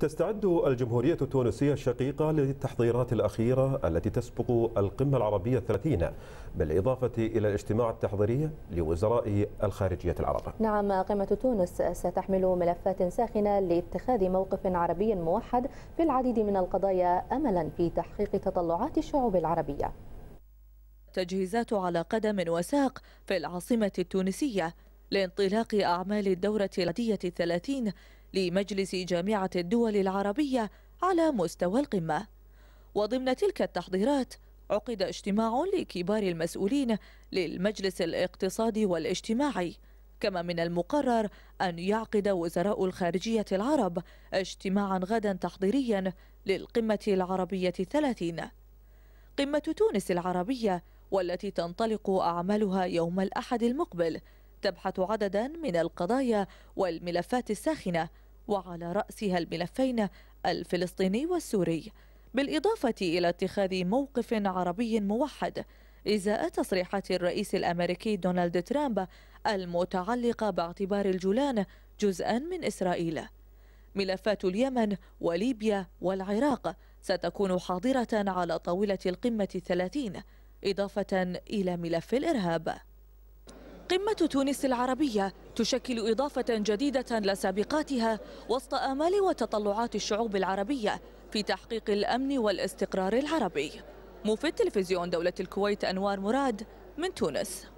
تستعد الجمهورية التونسية الشقيقة للتحضيرات الأخيرة التي تسبق القمة العربية الثلاثين بالإضافة إلى الاجتماع التحضيري لوزراء الخارجية العرب نعم قمة تونس ستحمل ملفات ساخنة لاتخاذ موقف عربي موحد في العديد من القضايا أملا في تحقيق تطلعات الشعوب العربية تجهيزات على قدم وساق في العاصمة التونسية لانطلاق أعمال الدورة العادية الثلاثين لمجلس جامعة الدول العربية على مستوى القمة وضمن تلك التحضيرات عقد اجتماع لكبار المسؤولين للمجلس الاقتصادي والاجتماعي كما من المقرر أن يعقد وزراء الخارجية العرب اجتماعا غدا تحضيريا للقمة العربية الثلاثين قمة تونس العربية والتي تنطلق أعمالها يوم الأحد المقبل تبحث عددا من القضايا والملفات الساخنة وعلى رأسها الملفين الفلسطيني والسوري بالإضافة إلى اتخاذ موقف عربي موحد إزاء تصريحات الرئيس الأمريكي دونالد ترامب المتعلقة باعتبار الجولان جزءا من إسرائيل ملفات اليمن وليبيا والعراق ستكون حاضرة على طاولة القمة الثلاثين إضافة إلى ملف الإرهاب قمة تونس العربية تشكل إضافة جديدة لسابقاتها وسط آمال وتطلعات الشعوب العربية في تحقيق الأمن والاستقرار العربي مفيد تلفزيون دولة الكويت أنوار مراد من تونس